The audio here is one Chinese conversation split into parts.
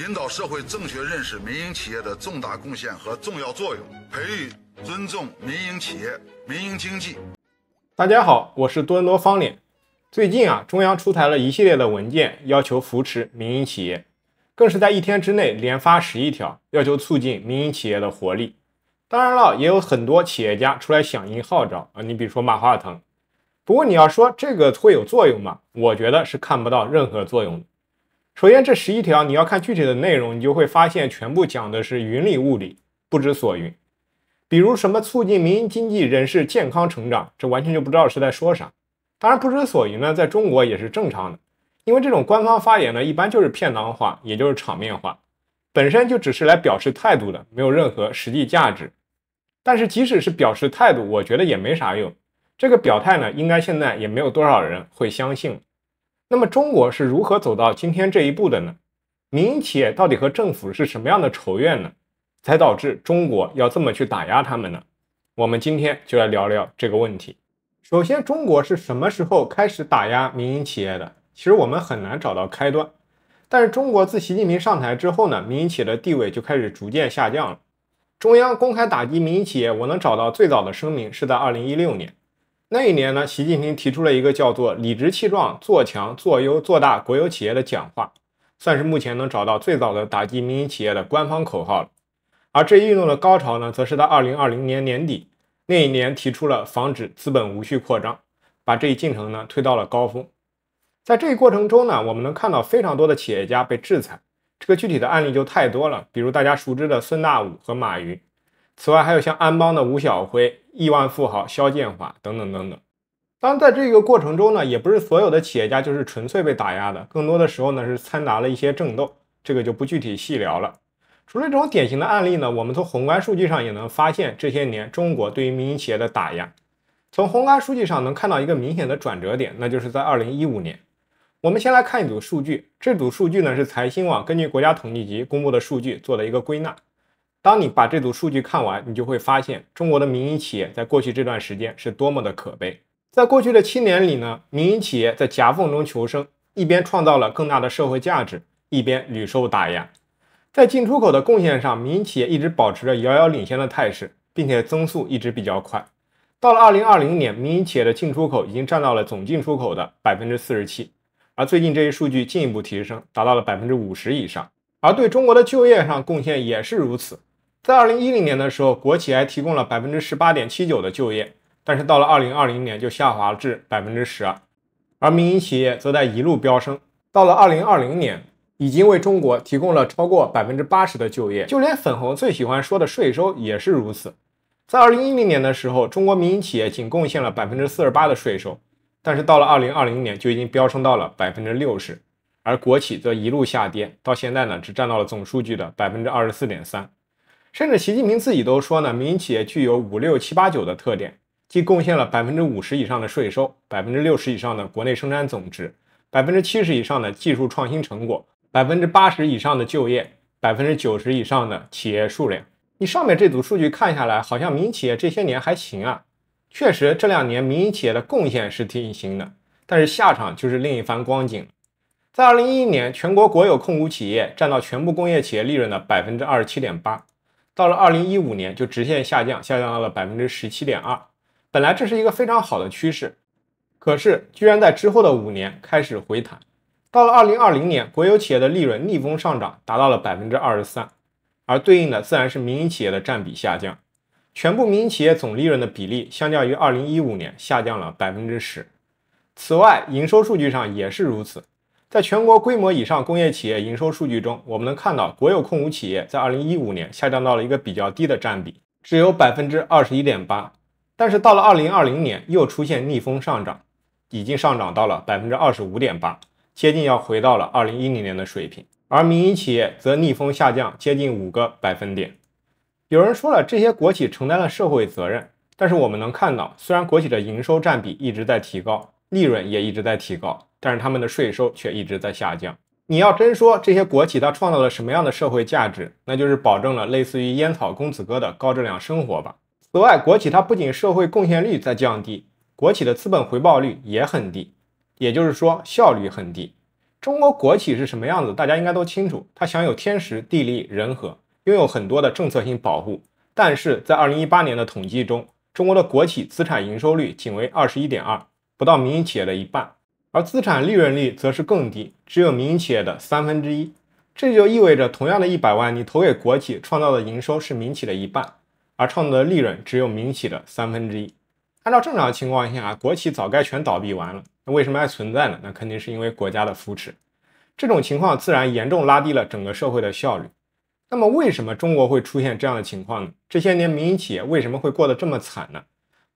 引导社会正确认识民营企业的重大贡献和重要作用，培育尊重民营企业、民营经济。大家好，我是多伦多方脸。最近啊，中央出台了一系列的文件，要求扶持民营企业，更是在一天之内连发十一条，要求促进民营企业的活力。当然了，也有很多企业家出来响应号召啊，你比如说马化腾。不过你要说这个会有作用吗？我觉得是看不到任何作用的。首先，这十一条你要看具体的内容，你就会发现全部讲的是云里雾里，不知所云。比如什么促进民营经济人士健康成长，这完全就不知道是在说啥。当然，不知所云呢，在中国也是正常的，因为这种官方发言呢，一般就是片当化，也就是场面化，本身就只是来表示态度的，没有任何实际价值。但是，即使是表示态度，我觉得也没啥用。这个表态呢，应该现在也没有多少人会相信。那么中国是如何走到今天这一步的呢？民营企业到底和政府是什么样的仇怨呢？才导致中国要这么去打压他们呢？我们今天就来聊聊这个问题。首先，中国是什么时候开始打压民营企业的？其实我们很难找到开端。但是中国自习近平上台之后呢，民营企业的地位就开始逐渐下降了。中央公开打击民营企业，我能找到最早的声明是在二零一六年。那一年呢，习近平提出了一个叫做“理直气壮做强做优做大国有企业的”讲话，算是目前能找到最早的打击民营企业的官方口号了。而这一运动的高潮呢，则是在2020年年底，那一年提出了防止资本无序扩张，把这一进程呢推到了高峰。在这一过程中呢，我们能看到非常多的企业家被制裁，这个具体的案例就太多了，比如大家熟知的孙大武和马云。此外，还有像安邦的吴晓辉、亿万富豪肖建华等等等等。当然，在这个过程中呢，也不是所有的企业家就是纯粹被打压的，更多的时候呢是掺杂了一些争斗，这个就不具体细聊了。除了这种典型的案例呢，我们从宏观数据上也能发现，这些年中国对于民营企业的打压，从宏观数据上能看到一个明显的转折点，那就是在2015年。我们先来看一组数据，这组数据呢是财新网根据国家统计局公布的数据做了一个归纳。当你把这组数据看完，你就会发现中国的民营企业在过去这段时间是多么的可悲。在过去的七年里呢，民营企业在夹缝中求生，一边创造了更大的社会价值，一边屡受打压。在进出口的贡献上，民营企业一直保持着遥遥领先的态势，并且增速一直比较快。到了二零二零年，民营企业的进出口已经占到了总进出口的百分之四十七，而最近这一数据进一步提升，达到了百分之五十以上。而对中国的就业上贡献也是如此。在二零一零年的时候，国企还提供了百分之十八点七九的就业，但是到了二零二零年就下滑至百分之十二，而民营企业则在一路飙升，到了二零二零年已经为中国提供了超过百分之八十的就业。就连粉红最喜欢说的税收也是如此，在二零一零年的时候，中国民营企业仅贡献了百分之四十八的税收，但是到了二零二零年就已经飙升到了百分之六十，而国企则一路下跌，到现在呢只占到了总数据的百分之二十四点三。甚至习近平自己都说呢，民营企业具有五六七八九的特点，既贡献了百分之五十以上的税收，百分之六十以上的国内生产总值，百分之七十以上的技术创新成果，百分之八十以上的就业，百分之九十以上的企业数量。你上面这组数据看下来，好像民营企业这些年还行啊。确实，这两年民营企业的贡献是挺行的，但是下场就是另一番光景。在二零一一年，全国国有控股企业占到全部工业企业利润的百分之二十七点八。到了二零一五年就直线下降，下降到了百分之十七点二。本来这是一个非常好的趋势，可是居然在之后的五年开始回弹。到了二零二零年，国有企业的利润逆风上涨，达到了百分之二十三，而对应的自然是民营企业的占比下降，全部民营企业总利润的比例相较于二零一五年下降了百分之十。此外，营收数据上也是如此。在全国规模以上工业企业营收数据中，我们能看到国有控股企业在2015年下降到了一个比较低的占比，只有百分之二十一点八。但是到了2020年，又出现逆风上涨，已经上涨到了百分之二十五点八，接近要回到了2010年的水平。而民营企业则逆风下降，接近五个百分点。有人说了，这些国企承担了社会责任，但是我们能看到，虽然国企的营收占比一直在提高，利润也一直在提高。但是他们的税收却一直在下降。你要真说这些国企它创造了什么样的社会价值，那就是保证了类似于烟草公子哥的高质量生活吧。此外，国企它不仅社会贡献率在降低，国企的资本回报率也很低，也就是说效率很低。中国国企是什么样子？大家应该都清楚，它享有天时地利人和，拥有很多的政策性保护。但是在二零一八年的统计中，中国的国企资产营收率仅为二十一点二，不到民营企业的一半。而资产利润率则是更低，只有民营企业的三分之一。这就意味着，同样的一百万，你投给国企创造的营收是民企的一半，而创造的利润只有民企的三分之一。按照正常情况下啊，国企早该全倒闭完了，那为什么还存在呢？那肯定是因为国家的扶持。这种情况自然严重拉低了整个社会的效率。那么，为什么中国会出现这样的情况呢？这些年民营企业为什么会过得这么惨呢？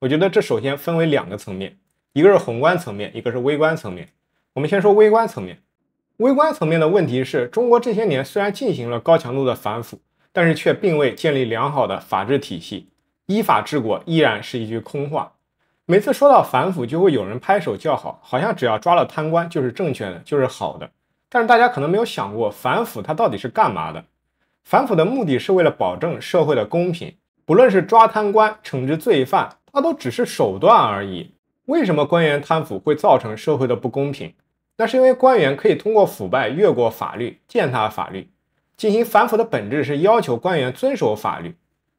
我觉得这首先分为两个层面。一个是宏观层面，一个是微观层面。我们先说微观层面。微观层面的问题是中国这些年虽然进行了高强度的反腐，但是却并未建立良好的法治体系，依法治国依然是一句空话。每次说到反腐，就会有人拍手叫好，好像只要抓了贪官就是正确的，就是好的。但是大家可能没有想过，反腐它到底是干嘛的？反腐的目的是为了保证社会的公平。不论是抓贪官、惩治罪犯，它都只是手段而已。为什么官员贪腐会造成社会的不公平？那是因为官员可以通过腐败越过法律、践踏法律。进行反腐的本质是要求官员遵守法律。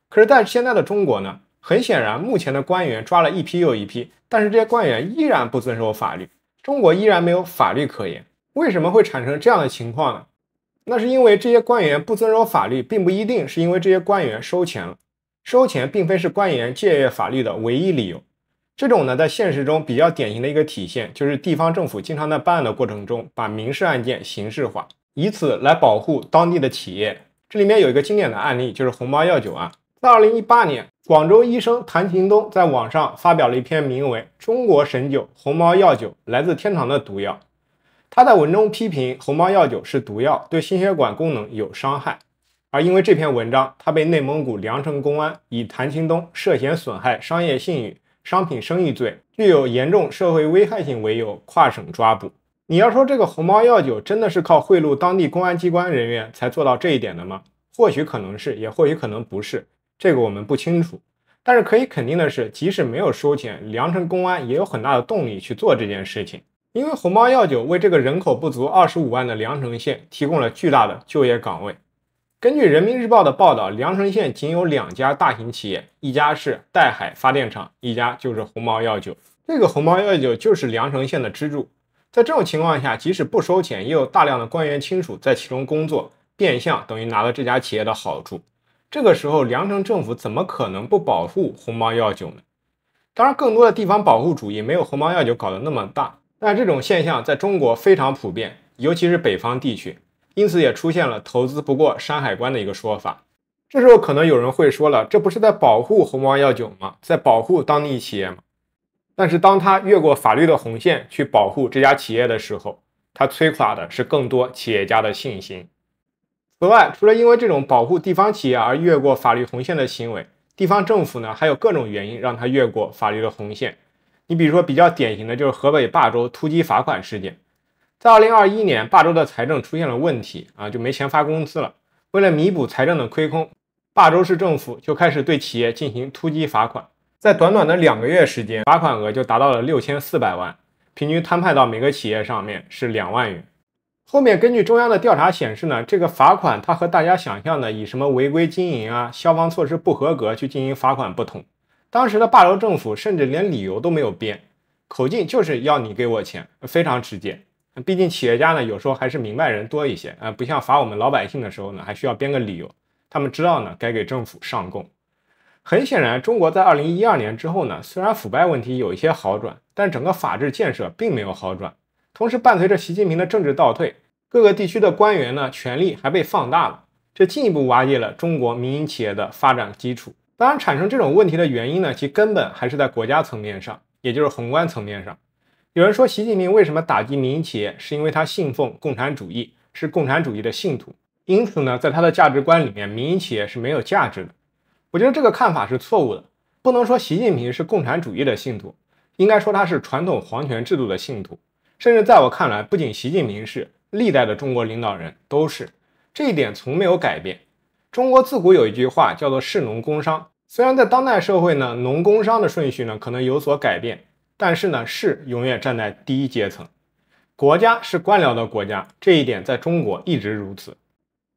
可是，在现在的中国呢？很显然，目前的官员抓了一批又一批，但是这些官员依然不遵守法律。中国依然没有法律可言。为什么会产生这样的情况呢？那是因为这些官员不遵守法律，并不一定是因为这些官员收钱了。收钱并非是官员借阅法律的唯一理由。这种呢，在现实中比较典型的一个体现，就是地方政府经常在办案的过程中，把民事案件刑事化，以此来保护当地的企业。这里面有一个经典的案例，就是红茅药酒案。在二零一八年，广州医生谭勤东在网上发表了一篇名为《中国神酒红茅药酒来自天堂的毒药》，他在文中批评红茅药酒是毒药，对心血管功能有伤害。而因为这篇文章，他被内蒙古凉城公安以谭勤东涉嫌损害商业信誉。商品生意罪具有严重社会危害性为由，跨省抓捕。你要说这个红猫药酒真的是靠贿赂当地公安机关人员才做到这一点的吗？或许可能是，也或许可能不是，这个我们不清楚。但是可以肯定的是，即使没有收钱，凉城公安也有很大的动力去做这件事情，因为红猫药酒为这个人口不足二十五万的凉城县提供了巨大的就业岗位。根据人民日报的报道，凉城县仅有两家大型企业，一家是岱海发电厂，一家就是鸿茅药酒。这个鸿茅药酒就是凉城县的支柱。在这种情况下，即使不收钱，也有大量的官员亲属在其中工作，变相等于拿了这家企业的好处。这个时候，凉城政府怎么可能不保护鸿茅药酒呢？当然，更多的地方保护主义没有鸿茅药酒搞得那么大，但这种现象在中国非常普遍，尤其是北方地区。因此也出现了“投资不过山海关”的一个说法。这时候可能有人会说了：“这不是在保护鸿茅药酒吗？在保护当地企业吗？”但是当他越过法律的红线去保护这家企业的时候，他摧垮的是更多企业家的信心。此外，除了因为这种保护地方企业而越过法律红线的行为，地方政府呢还有各种原因让他越过法律的红线。你比如说，比较典型的就是河北霸州突击罚款事件。在二零二一年，霸州的财政出现了问题啊，就没钱发工资了。为了弥补财政的亏空，霸州市政府就开始对企业进行突击罚款。在短短的两个月时间，罚款额就达到了六千四百万，平均摊派到每个企业上面是两万元。后面根据中央的调查显示呢，这个罚款它和大家想象的以什么违规经营啊、消防措施不合格去进行罚款不同，当时的霸州政府甚至连理由都没有编，口径就是要你给我钱，非常直接。毕竟企业家呢，有时候还是明白人多一些啊，不像罚我们老百姓的时候呢，还需要编个理由。他们知道呢，该给政府上供。很显然，中国在二零一二年之后呢，虽然腐败问题有一些好转，但整个法治建设并没有好转。同时，伴随着习近平的政治倒退，各个地区的官员呢，权力还被放大了，这进一步瓦解了中国民营企业的发展基础。当然，产生这种问题的原因呢，其根本还是在国家层面上，也就是宏观层面上。有人说习近平为什么打击民营企业，是因为他信奉共产主义，是共产主义的信徒。因此呢，在他的价值观里面，民营企业是没有价值的。我觉得这个看法是错误的。不能说习近平是共产主义的信徒，应该说他是传统皇权制度的信徒。甚至在我看来，不仅习近平是，历代的中国领导人都是，这一点从没有改变。中国自古有一句话叫做“士农工商”，虽然在当代社会呢，农工商的顺序呢可能有所改变。但是呢，士永远站在第一阶层，国家是官僚的国家，这一点在中国一直如此。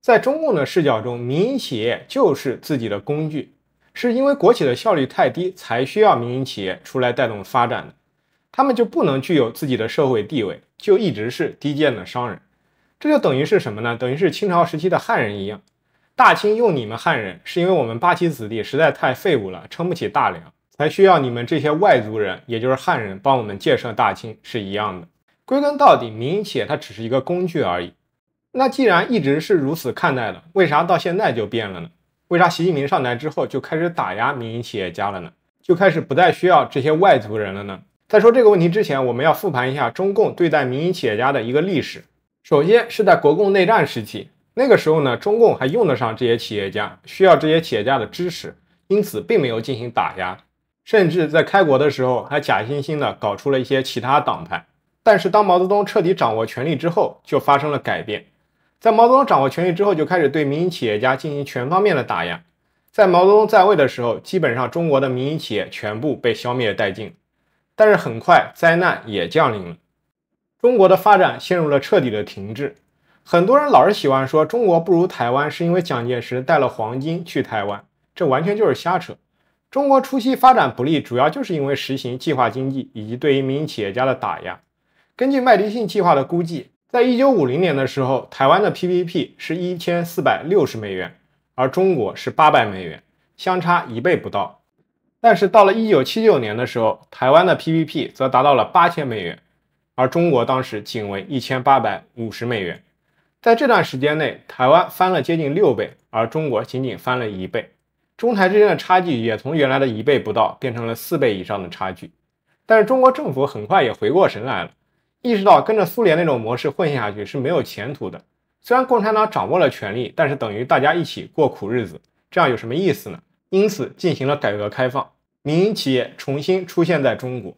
在中共的视角中，民营企业就是自己的工具，是因为国企的效率太低，才需要民营企业出来带动发展的。他们就不能具有自己的社会地位，就一直是低贱的商人。这就等于是什么呢？等于是清朝时期的汉人一样，大清用你们汉人，是因为我们八旗子弟实在太废物了，撑不起大梁。才需要你们这些外族人，也就是汉人帮我们建设大清是一样的。归根到底，民营企业它只是一个工具而已。那既然一直是如此看待的，为啥到现在就变了呢？为啥习近平上台之后就开始打压民营企业家了呢？就开始不再需要这些外族人了呢？在说这个问题之前，我们要复盘一下中共对待民营企业家的一个历史。首先是在国共内战时期，那个时候呢，中共还用得上这些企业家，需要这些企业家的支持，因此并没有进行打压。甚至在开国的时候，还假惺惺的搞出了一些其他党派。但是当毛泽东彻底掌握权力之后，就发生了改变。在毛泽东掌握权力之后，就开始对民营企业家进行全方面的打压。在毛泽东在位的时候，基本上中国的民营企业全部被消灭殆尽。但是很快灾难也降临了，中国的发展陷入了彻底的停滞。很多人老是喜欢说中国不如台湾，是因为蒋介石带了黄金去台湾，这完全就是瞎扯。中国初期发展不利，主要就是因为实行计划经济以及对于民营企业家的打压。根据麦迪逊计划的估计，在1950年的时候，台湾的 PPP 是一千四百六十美元，而中国是八百美元，相差一倍不到。但是到了1979年的时候，台湾的 PPP 则达到了八千美元，而中国当时仅为一千八百五十美元。在这段时间内，台湾翻了接近六倍，而中国仅仅翻了一倍。中台之间的差距也从原来的一倍不到变成了四倍以上的差距，但是中国政府很快也回过神来了，意识到跟着苏联那种模式混下去是没有前途的。虽然共产党掌握了权力，但是等于大家一起过苦日子，这样有什么意思呢？因此进行了改革开放，民营企业重新出现在中国，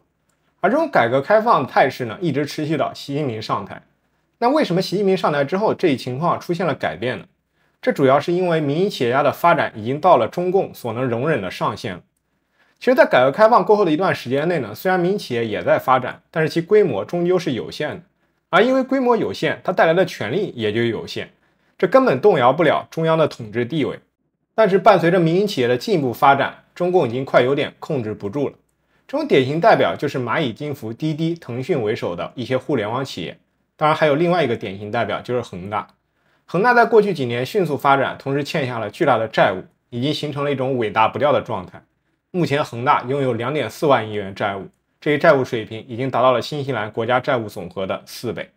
而这种改革开放的态势呢，一直持续到习近平上台。那为什么习近平上台之后这一情况出现了改变呢？这主要是因为民营企业家的发展已经到了中共所能容忍的上限。其实，在改革开放过后的一段时间内呢，虽然民营企业也在发展，但是其规模终究是有限的，而因为规模有限，它带来的权利也就有限，这根本动摇不了中央的统治地位。但是，伴随着民营企业的进一步发展，中共已经快有点控制不住了。这种典型代表就是蚂蚁金服、滴滴、腾讯为首的一些互联网企业，当然还有另外一个典型代表就是恒大。恒大在过去几年迅速发展，同时欠下了巨大的债务，已经形成了一种尾大不掉的状态。目前，恒大拥有两点四万亿元债务，这一债务水平已经达到了新西兰国家债务总和的四倍。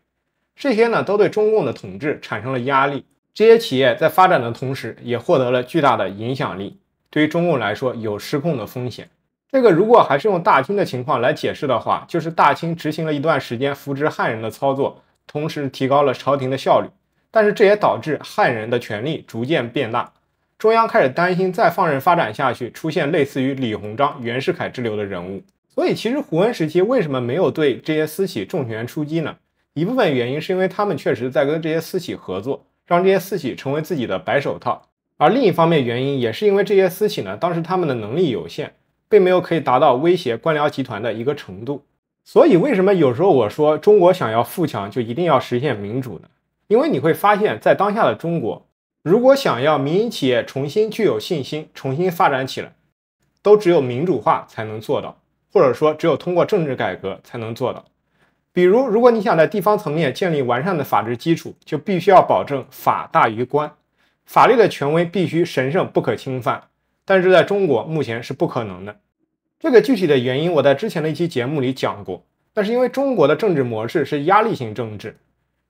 这些呢，都对中共的统治产生了压力。这些企业在发展的同时，也获得了巨大的影响力，对于中共来说有失控的风险。这个如果还是用大清的情况来解释的话，就是大清执行了一段时间扶植汉人的操作，同时提高了朝廷的效率。但是这也导致汉人的权力逐渐变大，中央开始担心再放任发展下去，出现类似于李鸿章、袁世凯之流的人物。所以，其实胡温时期为什么没有对这些私企重拳出击呢？一部分原因是因为他们确实在跟这些私企合作，让这些私企成为自己的白手套；而另一方面原因也是因为这些私企呢，当时他们的能力有限，并没有可以达到威胁官僚集团的一个程度。所以，为什么有时候我说中国想要富强就一定要实现民主呢？因为你会发现，在当下的中国，如果想要民营企业重新具有信心、重新发展起来，都只有民主化才能做到，或者说只有通过政治改革才能做到。比如，如果你想在地方层面建立完善的法治基础，就必须要保证法大于官，法律的权威必须神圣不可侵犯。但是，在中国目前是不可能的。这个具体的原因，我在之前的一期节目里讲过。但是，因为中国的政治模式是压力型政治。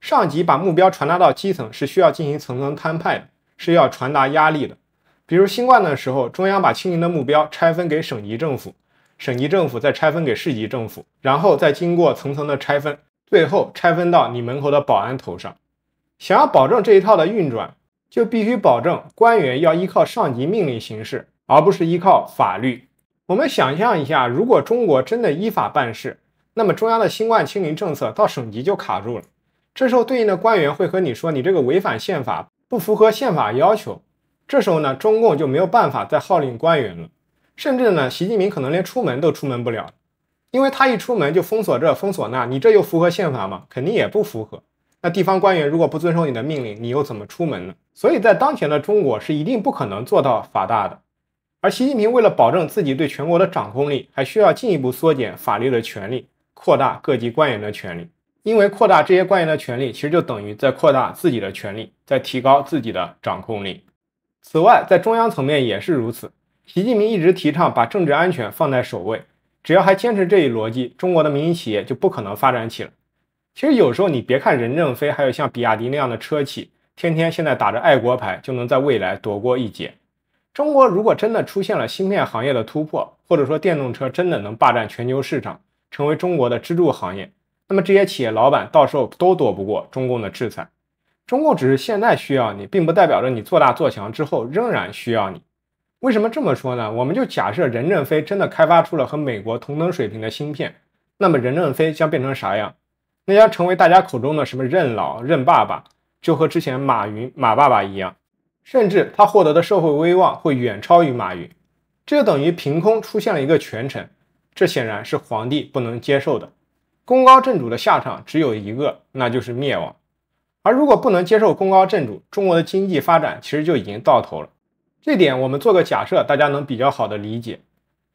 上级把目标传达到基层是需要进行层层摊派的，是要传达压力的。比如新冠的时候，中央把清零的目标拆分给省级政府，省级政府再拆分给市级政府，然后再经过层层的拆分，最后拆分到你门口的保安头上。想要保证这一套的运转，就必须保证官员要依靠上级命令行事，而不是依靠法律。我们想象一下，如果中国真的依法办事，那么中央的新冠清零政策到省级就卡住了。这时候对应的官员会和你说，你这个违反宪法，不符合宪法要求。这时候呢，中共就没有办法再号令官员了，甚至呢，习近平可能连出门都出门不了，因为他一出门就封锁这封锁那，你这又符合宪法吗？肯定也不符合。那地方官员如果不遵守你的命令，你又怎么出门呢？所以在当前的中国是一定不可能做到法大的。而习近平为了保证自己对全国的掌控力，还需要进一步缩减法律的权利，扩大各级官员的权利。因为扩大这些官员的权利，其实就等于在扩大自己的权利，在提高自己的掌控力。此外，在中央层面也是如此。习近平一直提倡把政治安全放在首位，只要还坚持这一逻辑，中国的民营企业就不可能发展起来。其实有时候你别看任正非，还有像比亚迪那样的车企，天天现在打着爱国牌就能在未来躲过一劫。中国如果真的出现了芯片行业的突破，或者说电动车真的能霸占全球市场，成为中国的支柱行业。那么这些企业老板到时候都躲不过中共的制裁，中共只是现在需要你，并不代表着你做大做强之后仍然需要你。为什么这么说呢？我们就假设任正非真的开发出了和美国同等水平的芯片，那么任正非将变成啥样？那将成为大家口中的什么任老、任爸爸，就和之前马云、马爸爸一样，甚至他获得的社会威望会远超于马云，这就等于凭空出现了一个权臣，这显然是皇帝不能接受的。功高震主的下场只有一个，那就是灭亡。而如果不能接受功高震主，中国的经济发展其实就已经到头了。这点我们做个假设，大家能比较好的理解。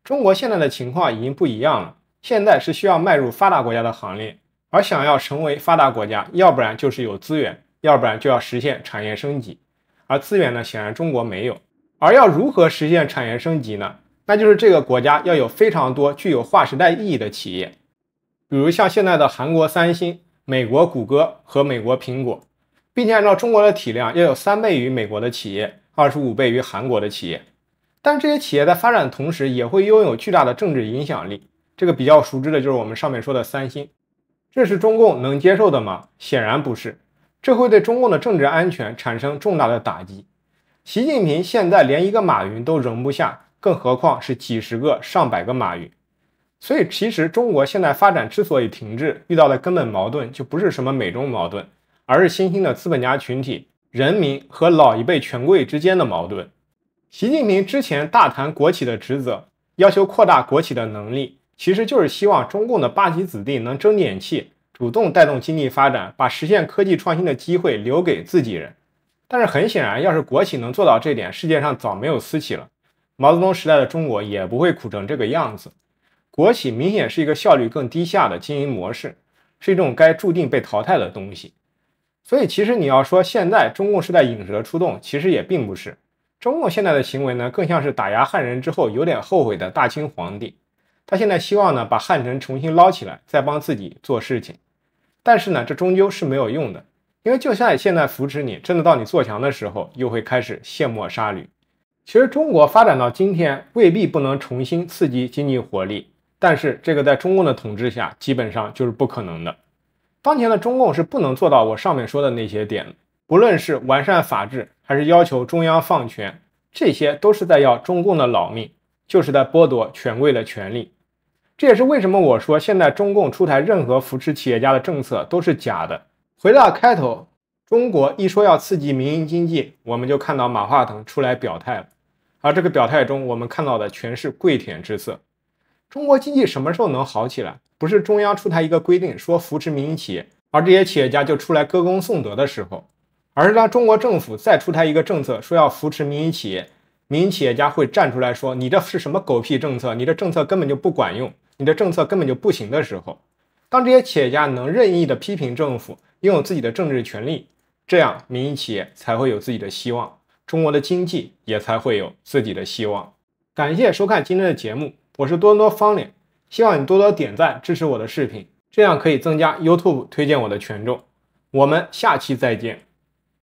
中国现在的情况已经不一样了，现在是需要迈入发达国家的行列。而想要成为发达国家，要不然就是有资源，要不然就要实现产业升级。而资源呢，显然中国没有。而要如何实现产业升级呢？那就是这个国家要有非常多具有划时代意义的企业。比如像现在的韩国三星、美国谷歌和美国苹果，并且按照中国的体量，要有三倍于美国的企业，二十五倍于韩国的企业。但这些企业在发展的同时，也会拥有巨大的政治影响力。这个比较熟知的就是我们上面说的三星，这是中共能接受的吗？显然不是，这会对中共的政治安全产生重大的打击。习近平现在连一个马云都容不下，更何况是几十个、上百个马云？所以，其实中国现在发展之所以停滞，遇到的根本矛盾就不是什么美中矛盾，而是新兴的资本家群体、人民和老一辈权贵之间的矛盾。习近平之前大谈国企的职责，要求扩大国企的能力，其实就是希望中共的八旗子弟能争点气，主动带动经济发展，把实现科技创新的机会留给自己人。但是很显然，要是国企能做到这点，世界上早没有私企了，毛泽东时代的中国也不会苦成这个样子。国企明显是一个效率更低下的经营模式，是一种该注定被淘汰的东西。所以，其实你要说现在中共是在引蛇出洞，其实也并不是。中共现在的行为呢，更像是打压汉人之后有点后悔的大清皇帝。他现在希望呢把汉城重新捞起来，再帮自己做事情。但是呢，这终究是没有用的，因为就算现在扶持你，真的到你做强的时候，又会开始卸磨杀驴。其实中国发展到今天，未必不能重新刺激经济活力。但是，这个在中共的统治下，基本上就是不可能的。当前的中共是不能做到我上面说的那些点，不论是完善法治，还是要求中央放权，这些都是在要中共的老命，就是在剥夺权贵的权利。这也是为什么我说现在中共出台任何扶持企业家的政策都是假的。回到开头，中国一说要刺激民营经济，我们就看到马化腾出来表态了，而这个表态中，我们看到的全是跪舔之色。中国经济什么时候能好起来？不是中央出台一个规定说扶持民营企业，而这些企业家就出来歌功颂德的时候，而是当中国政府再出台一个政策说要扶持民营企业，民营企业家会站出来说：“你这是什么狗屁政策？你这政策根本就不管用，你的政策根本就不行。”的时候，当这些企业家能任意的批评政府，拥有自己的政治权利，这样民营企业才会有自己的希望，中国的经济也才会有自己的希望。感谢收看今天的节目。我是多多方脸，希望你多多点赞支持我的视频，这样可以增加 YouTube 推荐我的权重。我们下期再见。